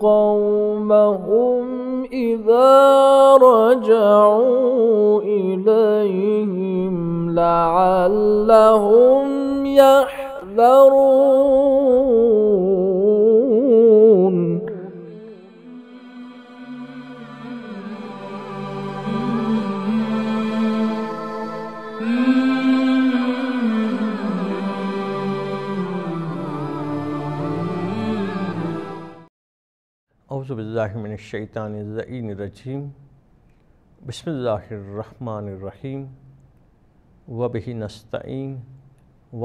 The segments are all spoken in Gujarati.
قومهم إذا رجعوا إليهم لعلهم يحذرون बिस्मिल्लाशैतानज़ीम बसमीम वबही नस्तीन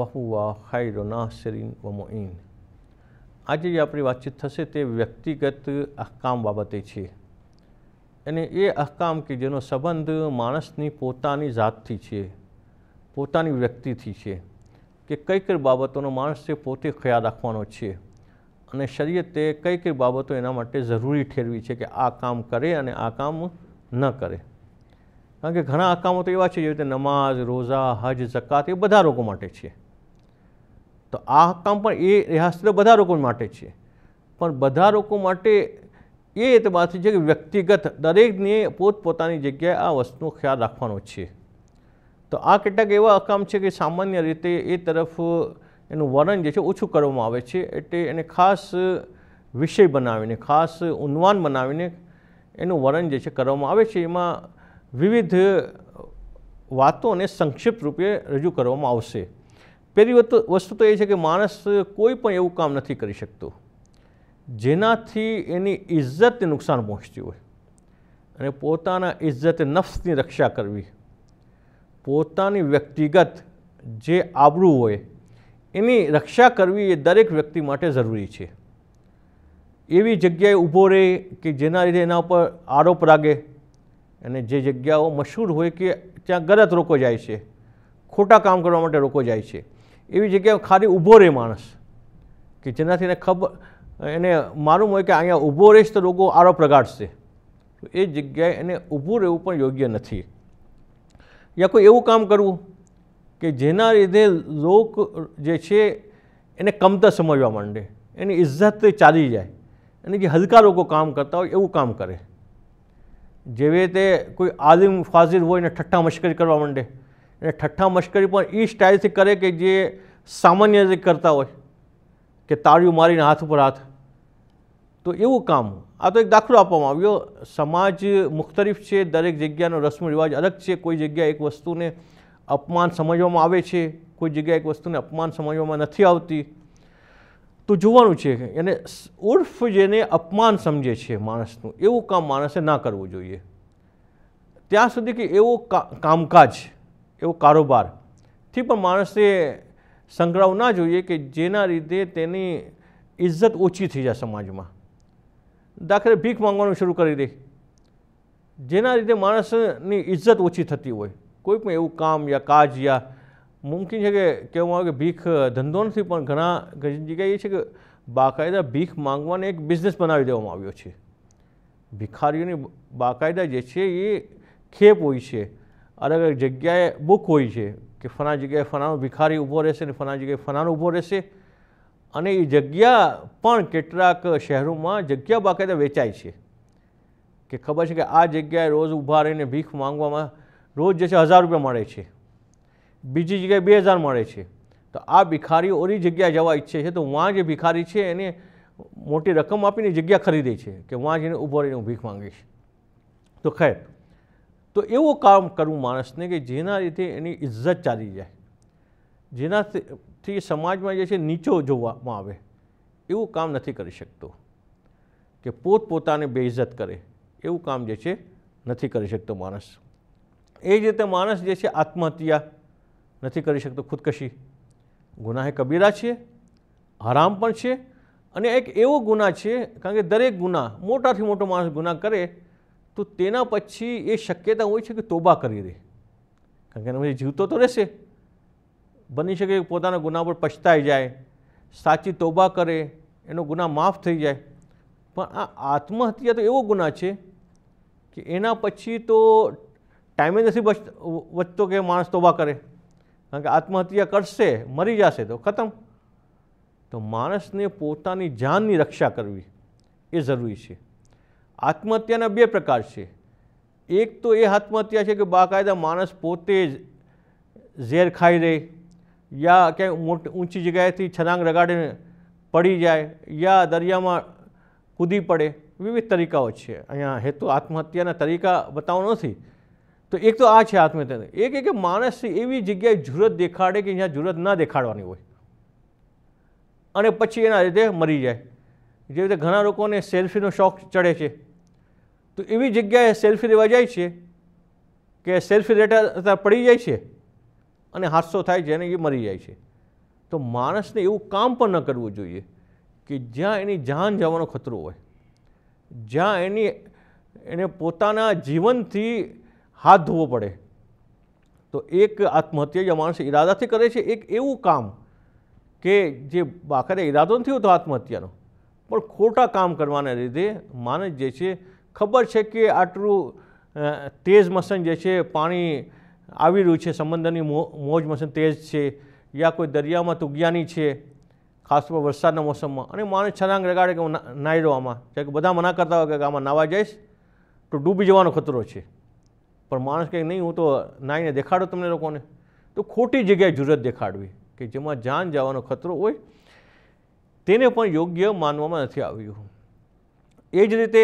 વહુવા ખાયરો નાસરીન વ મોઇન આજે જે આપણી વાતચીત થશે તે વ્યક્તિગત અહકામ બાબતે છે અને એ અહકામ કે જેનો સંબંધ માણસની પોતાની જાતથી છે પોતાની વ્યક્તિથી છે કે કઈ કઈ બાબતોનો માણસે પોતે ખ્યાલ રાખવાનો છે અને શરીયતે કઈ કઈ બાબતો એના માટે જરૂરી ઠેરવી છે કે આ કામ કરે અને આ કામ ન કરે કારણ કે ઘણા કામો તો એવા છે જેવી રીતે નમાઝ રોઝા હજ જકાત એ બધા લોકો માટે છે તો આ કામ પણ એ રિહાસ્ત્ર બધા લોકો માટે છે પણ બધા લોકો માટે એ એતબારથી છે કે વ્યક્તિગત દરેકને પોતપોતાની જગ્યાએ આ વસ્તુનો ખ્યાલ રાખવાનો છે તો આ કેટલાક એવા કામ છે કે સામાન્ય રીતે એ તરફ એનું વર્ણન જે છે ઓછું કરવામાં આવે છે એટલે એને ખાસ વિષય બનાવીને ખાસ ઉન્વાન બનાવીને એનું વર્ણન જે છે કરવામાં આવે છે એમાં વિવિધ વાતોને સંક્ષિપ્ત રૂપે રજૂ કરવામાં આવશે પહેલી વસ્તુ તો એ છે કે માણસ કોઈ પણ એવું કામ નથી કરી શકતો જેનાથી એની ઇજ્જતને નુકસાન પહોંચતી હોય અને પોતાના ઇજ્જત નફ્સની રક્ષા કરવી પોતાની વ્યક્તિગત જે આબરું હોય એની રક્ષા કરવી એ દરેક વ્યક્તિ માટે જરૂરી છે એવી જગ્યાએ ઊભો રહે કે જેના લીધે એના ઉપર આરોપ લાગે અને જે જગ્યાઓ મશહૂર હોય કે ત્યાં ગલત લોકો જાય છે ખોટા કામ કરવા માટે રોકો જાય છે એવી જગ્યાએ ખાલી ઊભો રહે માણસ કે જેનાથી એને ખબર એને માલુમ હોય કે અહીંયા ઊભો રહીશ તો લોકો આરોપ લગાડશે એ જગ્યાએ એને ઊભું રહેવું પણ યોગ્ય નથી યા કોઈ એવું કામ કરવું કે જેના લીધે લોક જે છે એને કમતર સમજવા માંડે એની ઇજ્જત ચાલી જાય અને જે હલકા લોકો કામ કરતા હોય એવું કામ કરે જેવી રીતે કોઈ આલિમ ફાઝિલ હોય એને ઠઠ્ઠા મશ્કરી કરવા માંડે એને ઠઠ્ઠા મશ્કરી પણ એ સ્ટાઇલથી કરે કે જે સામાન્ય રીતે કરતા હોય કે તાળીઓ મારીને હાથ ઉપર હાથ તો એવું કામ આ તો એક દાખલો આપવામાં આવ્યો સમાજ મુખ્તરીફ છે દરેક જગ્યાનો રસમ રિવાજ અલગ છે કોઈ જગ્યાએ એક વસ્તુને અપમાન સમજવામાં આવે છે કોઈ જગ્યાએ એક વસ્તુને અપમાન સમજવામાં નથી આવતી તો જોવાનું છે એને ઉર્ફ જેને અપમાન સમજે છે માણસનું એવું કામ માણસે ના કરવું જોઈએ ત્યાં સુધી કે એવો કામકાજ એવો કારોબારથી પણ માણસે સંકળાવું ના જોઈએ કે જેના લીધે તેની ઇજ્જત ઓછી થઈ જાય સમાજમાં દાખલે ભીખ માંગવાનું શરૂ કરી દે જેના લીધે માણસની ઇજ્જત ઓછી થતી હોય કોઈ પણ એવું કામ યા કાજ યા મુમકિન છે કે કહેવામાં આવે કે ભીખ ધંધો નથી પણ ઘણા જગ્યાએ એ છે કે બાકાયદા ભીખ માંગવાને એક બિઝનેસ બનાવી દેવામાં આવ્યો છે ભિખારીઓની બાકાયદા જે છે એ ખેપ હોય છે અલગ અલગ જગ્યાએ બુક હોય છે કે ફના જગ્યાએ ફનાનો ભિખારી ઊભો રહેશે ને ફના જગ્યાએ ફનાનો ઊભો રહેશે અને એ જગ્યા પણ કેટલાક શહેરોમાં જગ્યા બાકાયદા વેચાય છે કે ખબર છે કે આ જગ્યાએ રોજ ઊભા રહીને ભીખ માંગવામાં રોજ જે છે હજાર રૂપિયા મળે છે બીજી જગ્યાએ બે હજાર મળે છે તો આ ભિખારીઓ ઓરી જગ્યાએ જવા ઈચ્છે છે તો વાં જે ભિખારી છે એને મોટી રકમ આપીને જગ્યા ખરીદે છે કે વાં જઈને ઊભો રહીને ભીખ માંગે છે તો ખેર તો એવું કામ કરવું માણસને કે જેના રીતે એની ઇજ્જત ચાલી જાય જેનાથી સમાજમાં જે છે નીચો જોવામાં આવે એવું કામ નથી કરી શકતો કે પોતપોતાને બેઇજ્જત કરે એવું કામ જે છે નથી કરી શકતો માણસ એ જ રીતે માણસ જે છે આત્મહત્યા નથી કરી શકતો ખુદકશી ગુના એ કબીરા છે હરામ પણ છે અને એક એવો ગુના છે કારણ કે દરેક ગુના મોટાથી મોટો માણસ ગુના કરે તો તેના પછી એ શક્યતા હોય છે કે તોબા કરી દે કારણ કે એના પછી જીવતો તો રહેશે બની શકે પોતાના ગુના પર પછતાઈ જાય સાચી તોબા કરે એનો ગુના માફ થઈ જાય પણ આ આત્મહત્યા તો એવો ગુના છે કે એના પછી તો ટાઈમે નથી વચતો કે માણસ તોબા કરે કારણ કે આત્મહત્યા કરશે મરી જશે તો ખતમ તો માણસને પોતાની જાનની રક્ષા કરવી એ જરૂરી છે આત્મહત્યાના બે પ્રકાર છે એક તો એ આત્મહત્યા છે કે બાકાયદા માણસ પોતે જ ઝેર ખાઈ રહે યા ક્યાંય મોટી ઊંચી જગ્યાએથી છરાંગ રગાડીને પડી જાય યા દરિયામાં કૂદી પડે વિવિધ તરીકાઓ છે અહીંયા હેતુ આત્મહત્યાના તરીકા બતાવવાનો નથી તો એક તો આ છે આત્મહત્યા એક કે માણસ એવી જગ્યાએ જુરત દેખાડે કે જ્યાં જુરત ના દેખાડવાની હોય અને પછી એના રીતે મરી જાય જેવી રીતે ઘણા લોકોને સેલ્ફીનો શોખ ચડે છે તો એવી જગ્યાએ સેલ્ફી લેવા જાય છે કે સેલ્ફી અત્યારે પડી જાય છે અને હાદસો થાય છે અને એ મરી જાય છે તો માણસને એવું કામ પણ ન કરવું જોઈએ કે જ્યાં એની જાન જવાનો ખતરો હોય જ્યાં એની એને પોતાના જીવનથી હાથ ધોવો પડે તો એક આત્મહત્યા જે માણસ ઈરાદાથી કરે છે એક એવું કામ કે જે આખરે ઈરાદો નથી હોતો આત્મહત્યાનો પણ ખોટા કામ કરવાને લીધે માણસ જે છે ખબર છે કે આટલું તેજ મસન જે છે પાણી આવી રહ્યું છે સમંદરની મોજ મસન તેજ છે યા કોઈ દરિયામાં તુગ્યાની છે ખાસ કરીને વરસાદના મોસમમાં અને માણસ છરાંગ રગાડે કે નાહી રહ્યો આમાં કે બધા મના કરતા હોય કે આમાં નાવા જઈશ તો ડૂબી જવાનો ખતરો છે પણ માણસ કંઈક નહીં હું તો નાઈને દેખાડો તમને લોકોને તો ખોટી જગ્યાએ જુરત દેખાડવી કે જેમાં જાન જવાનો ખતરો હોય તેને પણ યોગ્ય માનવામાં નથી આવ્યું એ જ રીતે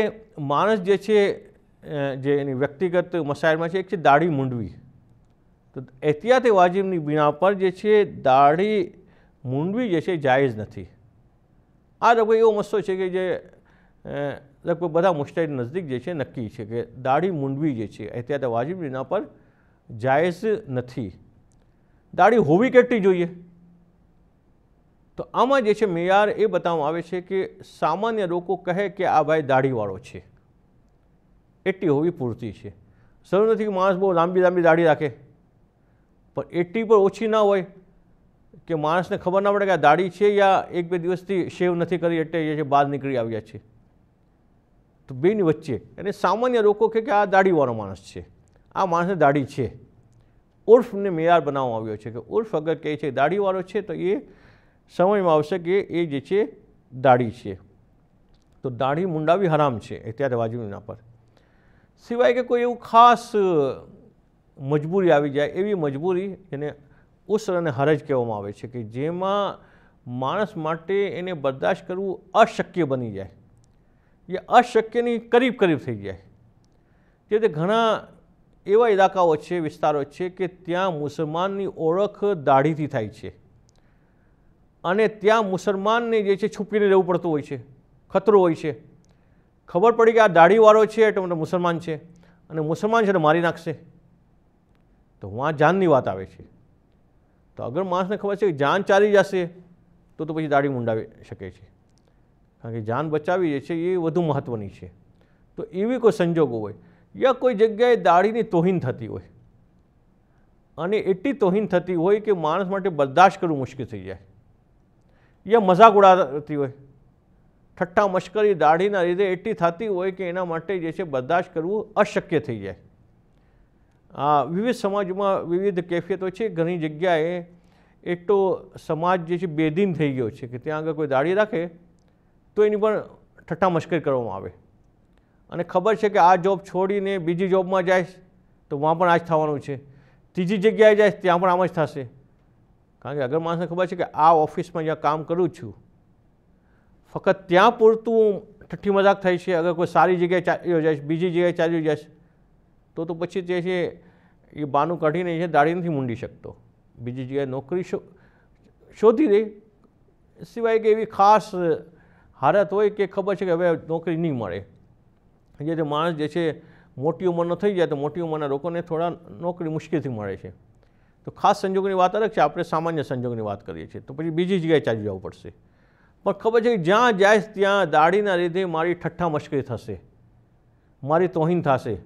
માણસ જે છે જે એની વ્યક્તિગત મસાઇલમાં છે એક છે દાઢી મૂંડવી તો એહતિયાતે વાજિબની બિના પર જે છે દાઢી મૂંડવી જે છે જાયઝ નથી આ લોકો એવો મસ્સો છે કે જે લગભગ બધા મુશ્તાઈ નજદીક જે છે નક્કી છે કે દાઢી મૂંડવી જે છે એહતિયાત વાજિબ એના પર જાયઝ નથી દાઢી હોવી કેટલી જોઈએ તો આમાં જે છે મેયાર એ બતાવવામાં આવે છે કે સામાન્ય લોકો કહે કે આ ભાઈ દાઢીવાળો છે એટલી હોવી પૂરતી છે જરૂર નથી કે માણસ બહુ લાંબી લાંબી દાઢી રાખે પણ એટલી પણ ઓછી ના હોય કે માણસને ખબર ના પડે કે આ દાઢી છે યા એક બે દિવસથી શેવ નથી કરી એટલે જે છે બહાર નીકળી આવ્યા છે તો બેની વચ્ચે અને સામાન્ય લોકો કહે કે આ દાઢીવાળો માણસ છે આ માણસને દાઢી છે ઉર્ફને મેયાર બનાવવામાં આવ્યો છે કે ઉર્ફ અગર કહે છે દાઢીવાળો છે તો એ સમયમાં આવશે કે એ જે છે દાઢી છે તો દાઢી મુંડાવી હરામ છે અત્યારે વાજબીના પર સિવાય કે કોઈ એવું ખાસ મજબૂરી આવી જાય એવી મજબૂરી એને ઉસર અને હરજ કહેવામાં આવે છે કે જેમાં માણસ માટે એને બરદાશ્ત કરવું અશક્ય બની જાય એ અશક્યની કરીબ કરીબ થઈ જાય તે રીતે ઘણા એવા ઇલાકાઓ છે વિસ્તારો છે કે ત્યાં મુસલમાનની ઓળખ દાઢીથી થાય છે અને ત્યાં મુસલમાનને જે છે છુપીને રહેવું પડતું હોય છે ખતરો હોય છે ખબર પડી કે આ દાઢીવાળો છે એટલે મને મુસલમાન છે અને મુસલમાન છે તો મારી નાખશે તો વાં જાનની વાત આવે છે તો અગર માણસને ખબર છે કે જાન ચાલી જશે તો તો પછી દાઢી મુંડાવી શકે છે કારણ કે જાન બચાવી જે છે એ વધુ મહત્ત્વની છે તો એવી કોઈ સંજોગો હોય યા કોઈ જગ્યાએ દાઢીની તોહીન થતી હોય અને એટલી તોહીન થતી હોય કે માણસ માટે બરદાશ કરવું મુશ્કેલ થઈ જાય યા મજાક ઉડાતી હોય ઠઠ્ઠા મશ્કરી દાઢીના લીધે એટલી થતી હોય કે એના માટે જે છે બરદાશ્ત કરવું અશક્ય થઈ જાય આ વિવિધ સમાજમાં વિવિધ કેફિયતો છે ઘણી જગ્યાએ એટલો સમાજ જે છે બેદીન થઈ ગયો છે કે ત્યાં આગળ કોઈ દાઢી રાખે તો એની પણ ઠઠ્ઠા મશ્કરી કરવામાં આવે અને ખબર છે કે આ જોબ છોડીને બીજી જોબમાં જાય તો વहाँ પણ આ જ થવાનું છે ત્રીજી જગ્યાએ જાય ત્યાં પણ આમ જ થશે કારણ કે અગર માણસને ખબર છે કે આ ઓફિસમાં જ્યાં કામ કરું છું ફક્ત ત્યાં પૂરતું ઠઠ્ઠી મજાક થઈ છે અગર કોઈ સારી જગ્યાએ ચાલ્યો જાય બીજી જગ્યાએ ચાલી જાય તો તો પછી જે છે એ બાનું કાઢીને છે દાડી નથી મૂંડી શકતો બીજી જગ્યાએ નોકરી શોધી દે સિવાય કે એવી ખાસ હારા હોય કે ખબર છે કે હવે નોકરી નહીં મળે જે માણસ જે છે મોટી ઉંમરનો થઈ જાય તો મોટી ઉંમરના લોકોને થોડા નોકરી મુશ્કેલથી મળે છે તો ખાસ સંજોગોની વાત અલગ છે આપણે સામાન્ય સંજોગોની વાત કરીએ છીએ તો પછી બીજી જગ્યાએ ચાલી જવું પડશે પણ ખબર છે કે જ્યાં જાય ત્યાં દાઢીના લીધે મારી ઠઠ્ઠા મશ્કરી થશે મારી તોહીન થશે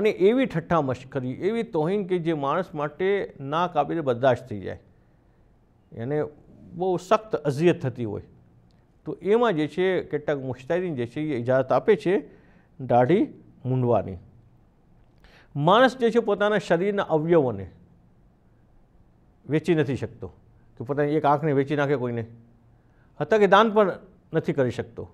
અને એવી ઠઠ્ઠા મશ્કરી એવી તોહીન કે જે માણસ માટે ના કાપીને બરદાશ્ત થઈ જાય એને બહુ સખ્ત અઝિયત થતી હોય તો એમાં જે છે કેટલાક મુશ્તારીન જે છે એ ઇજાજત આપે છે દાઢી મૂંડવાની માણસ જે છે પોતાના શરીરના અવયવોને વેચી નથી શકતો કે પોતાની એક આંખને વેચી નાખે કોઈને હતા કે દાન પણ નથી કરી શકતો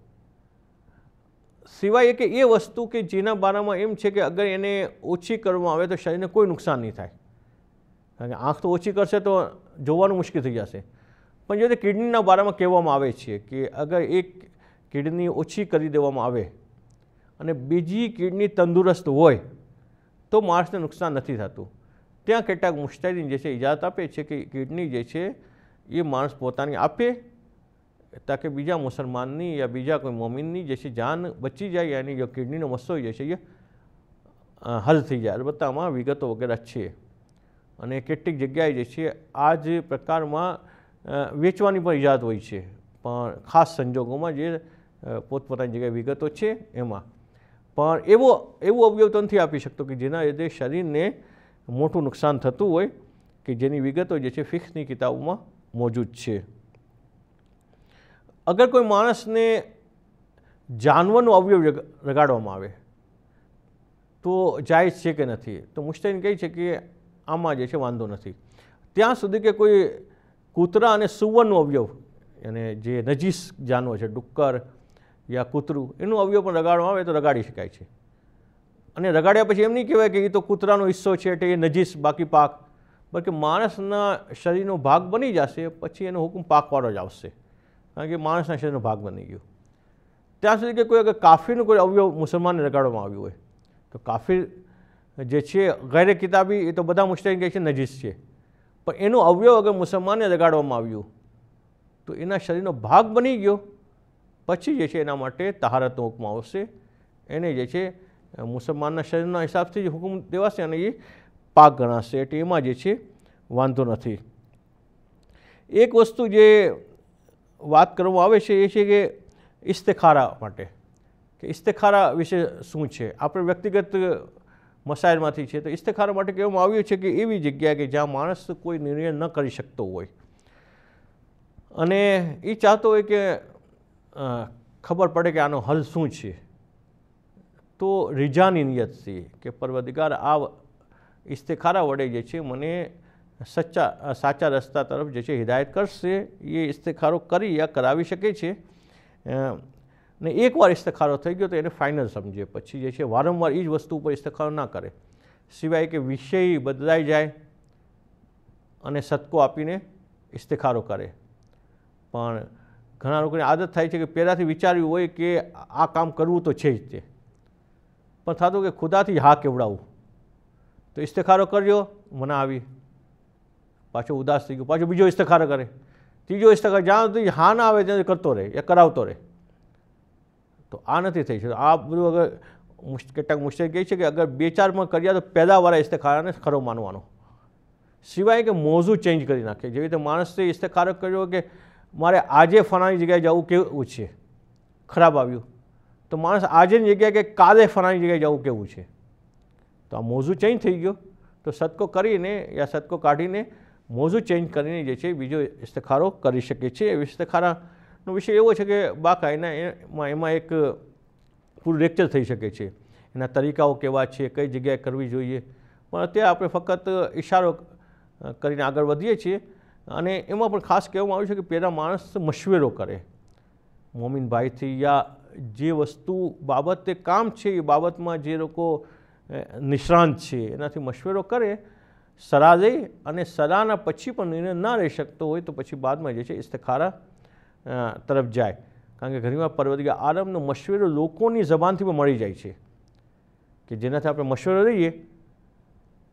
સિવાય કે એ વસ્તુ કે જેના બારામાં એમ છે કે અગર એને ઓછી કરવામાં આવે તો શરીરને કોઈ નુકસાન નહીં થાય કારણ કે આંખ તો ઓછી કરશે તો જોવાનું મુશ્કેલ થઈ જશે પણ જો તે કિડનીના બારામાં કહેવામાં આવે છે કે અગર એક કિડની ઓછી કરી દેવામાં આવે અને બીજી કિડની તંદુરસ્ત હોય તો માણસને નુકસાન નથી થતું ત્યાં કેટલાક મુશ્તારીન જે છે ઇજાજત આપે છે કે કિડની જે છે એ માણસ પોતાની આપે તાકે બીજા મુસલમાનની યા બીજા કોઈ મોમિનની જે છે જાન બચી જાય યાની જો કિડનીનો મસ્સો જે છે એ હલ થઈ જાય અલબત્ત આમાં વિગતો વગેરે છે અને કેટલીક જગ્યાએ જે છે આ જ પ્રકારમાં વેચવાની પણ ઇજાત હોય છે પણ ખાસ સંજોગોમાં જે પોતપોતાની જગ્યાએ વિગતો છે એમાં પણ એવો એવું અવયવ તો નથી આપી શકતો કે જેના લીધે શરીરને મોટું નુકસાન થતું હોય કે જેની વિગતો જે છે ફિક્સની કિતાબોમાં મોજૂદ છે અગર કોઈ માણસને જાનવરનો અવયવ રગાડવામાં આવે તો જાયજ છે કે નથી તો મુશ્તાઈન કહે છે કે આમાં જે છે વાંધો નથી ત્યાં સુધી કે કોઈ કૂતરા અને સુવર્ણનું અવયવ અને જે નજીસ જાનવર છે ડુક્કર યા કૂતરું એનું અવયવ પણ રગાડવામાં આવે તો રગાડી શકાય છે અને રગાડ્યા પછી એમ નહીં કહેવાય કે એ તો કૂતરાનો હિસ્સો છે એટલે એ નજીસ બાકી પાક બાકી માણસના શરીરનો ભાગ બની જશે પછી એનો હુકમ પાકવાળો જ આવશે કારણ કે માણસના શરીરનો ભાગ બની ગયો ત્યાં સુધી કે કોઈ અગર કાફીનું કોઈ અવયવ મુસલમાનને રગાડવામાં આવ્યું હોય તો કાફીર જે છે ગેર કિતાબી એ તો બધા મુસ્લિમ કહે છે નજીસ છે પણ એનું અવયવ અગર મુસલમાનને લગાડવામાં આવ્યું તો એના શરીરનો ભાગ બની ગયો પછી જે છે એના માટે તહારતનો હુકમ આવશે એને જે છે મુસલમાનના શરીરના હિસાબથી જે હુકમ દેવાશે અને એ પાક ગણાશે એટલે એમાં જે છે વાંધો નથી એક વસ્તુ જે વાત કરવામાં આવે છે એ છે કે ઇસ્તેખારા માટે કે ઇસ્તેખારા વિશે શું છે આપણે વ્યક્તિગત મસાઇલમાંથી છે તો ઇસ્તખાર માટે કહેવામાં આવ્યું છે કે એવી જગ્યા કે જ્યાં માણસ કોઈ નિર્ણય ન કરી શકતો હોય અને એ ચાહતો હોય કે ખબર પડે કે આનો હલ શું છે તો રિજાની નિયતથી કે પરવદિગાર આ ઇસ્તખારા વડે જે છે મને સચ્ચા સાચા રસ્તા તરફ જે છે હિદાયત કરશે એ ઇસ્તખારો કરી યા કરાવી શકે છે ને એકવાર ઇસ્તખારો થઈ ગયો તો એને ફાઇનલ સમજે પછી જે છે વારંવાર એ જ વસ્તુ ઉપર ઇસ્તખારો ના કરે સિવાય કે વિષય બદલાઈ જાય અને સત્કો આપીને ઇસ્તખારો કરે પણ ઘણા લોકોની આદત થાય છે કે પહેલાંથી વિચાર્યું હોય કે આ કામ કરવું તો છે જ તે પણ થતું કે ખુદાથી હા કેવડાવું તો ઇસ્તખારો કર્યો મના આવી પાછો ઉદાસ થઈ ગયો પાછો બીજો ઇસ્તખારો કરે ત્રીજો ઇસ્તખાર જ્યાં સુધી હા ના આવે ત્યાં કરતો રહે એ કરાવતો રહે તો આ નથી થઈ શકતું આ બધું અગર કેટલાક મુશ્કેલ કહે છે કે અગર બે ચારમાં કર્યા તો પેદાવાળા ઇસ્તખારાને ખરો માનવાનો સિવાય કે મોઝું ચેન્જ કરી નાખે જેવી રીતે માણસે ઇસ્તખારો કર્યો કે મારે આજે ફલાણી જગ્યાએ જવું કેવું છે ખરાબ આવ્યું તો માણસ આજેની જગ્યાએ કે કાલે ફલાણી જગ્યાએ જવું કેવું છે તો આ મોઝું ચેન્જ થઈ ગયો તો સદકો કરીને યા સદકો કાઢીને મોજું ચેન્જ કરીને જે છે બીજો ઇસ્તેખારો કરી શકે છે એ ઇસ્તખારા નો વિષય એવો છે કે બાકાયના એમાં એમાં એક પૂરું લેક્ચર થઈ શકે છે એના તરીકાઓ કેવા છે કઈ જગ્યાએ કરવી જોઈએ પણ અત્યારે આપણે ફક્ત ઇશારો કરીને આગળ વધીએ છીએ અને એમાં પણ ખાસ કહેવામાં આવ્યું છે કે પહેલાં માણસ મશવેરો કરે મોમિનભાઈથી યા જે વસ્તુ બાબતે કામ છે એ બાબતમાં જે લોકો નિષ્ણાંત છે એનાથી મશવેરો કરે સલાહ લઈ અને સલાહના પછી પણ નિર્ણય ના રહી શકતો હોય તો પછી બાદમાં જે છે ઇસ્તખારા તરફ જાય કારણ કે ઘણીવાર પરવદિગા આરબનો મશવેરો લોકોની જબાનથી પણ મળી જાય છે કે જેનાથી આપણે મશવેરો લઈએ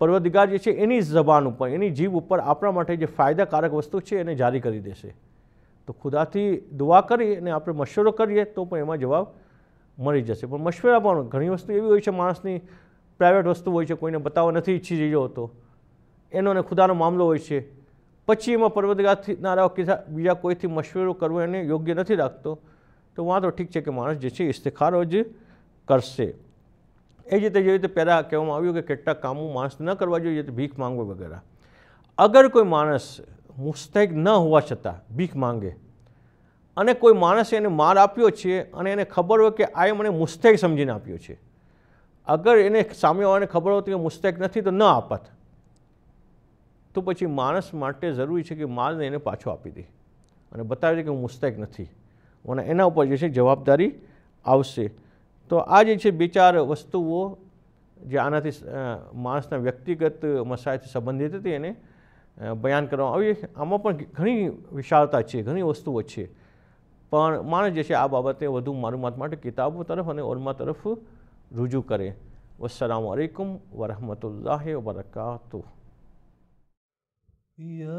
પરવદિગા જે છે એની જબાન ઉપર એની જીભ ઉપર આપણા માટે જે ફાયદાકારક વસ્તુ છે એને જારી કરી દેશે તો ખુદાથી દુઆ કરી અને આપણે મશવરો કરીએ તો પણ એમાં જવાબ મળી જશે પણ મશવરા પણ ઘણી વસ્તુ એવી હોય છે માણસની પ્રાઇવેટ વસ્તુ હોય છે કોઈને બતાવવા નથી ઈચ્છી જઈ હતો એનો અને ખુદાનો મામલો હોય છે પછી એમાં પર્વતગાથી નારાઓ કે બીજા કોઈથી મશવરો કરવો એને યોગ્ય નથી રાખતો તો વાંધો ઠીક છે કે માણસ જે છે ઇસ્તેખારો જ કરશે એ જ રીતે જેવી રીતે પહેલાં કહેવામાં આવ્યું કે કેટલાક કામો માણસ ન કરવા જોઈએ તો ભીખ માંગવા વગેરે અગર કોઈ માણસ મુસ્તૈક ન હોવા છતાં ભીખ માંગે અને કોઈ માણસે એને માર આપ્યો છે અને એને ખબર હોય કે આ મને મુસ્તૈક સમજીને આપ્યો છે અગર એને સામેવાળાને ખબર હોતી કે મુસ્તૈક નથી તો ન આપત તો પછી માણસ માટે જરૂરી છે કે માલને એને પાછો આપી દે અને બતાવે છે કે હું મુસ્તક નથી અને એના ઉપર જે છે જવાબદારી આવશે તો આ જે છે બે ચાર વસ્તુઓ જે આનાથી માણસના વ્યક્તિગત મસાયથી સંબંધિત હતી એને બયાન કરવામાં આવી આમાં પણ ઘણી વિશાળતા છે ઘણી વસ્તુઓ છે પણ માણસ જે છે આ બાબતે વધુ માલુમાત માટે કિતાબો તરફ અને ઓલમા તરફ રજૂ કરે વસલામ અલૈકુમ વરહમતુલ્લાહ વબરકાતુહ Yeah.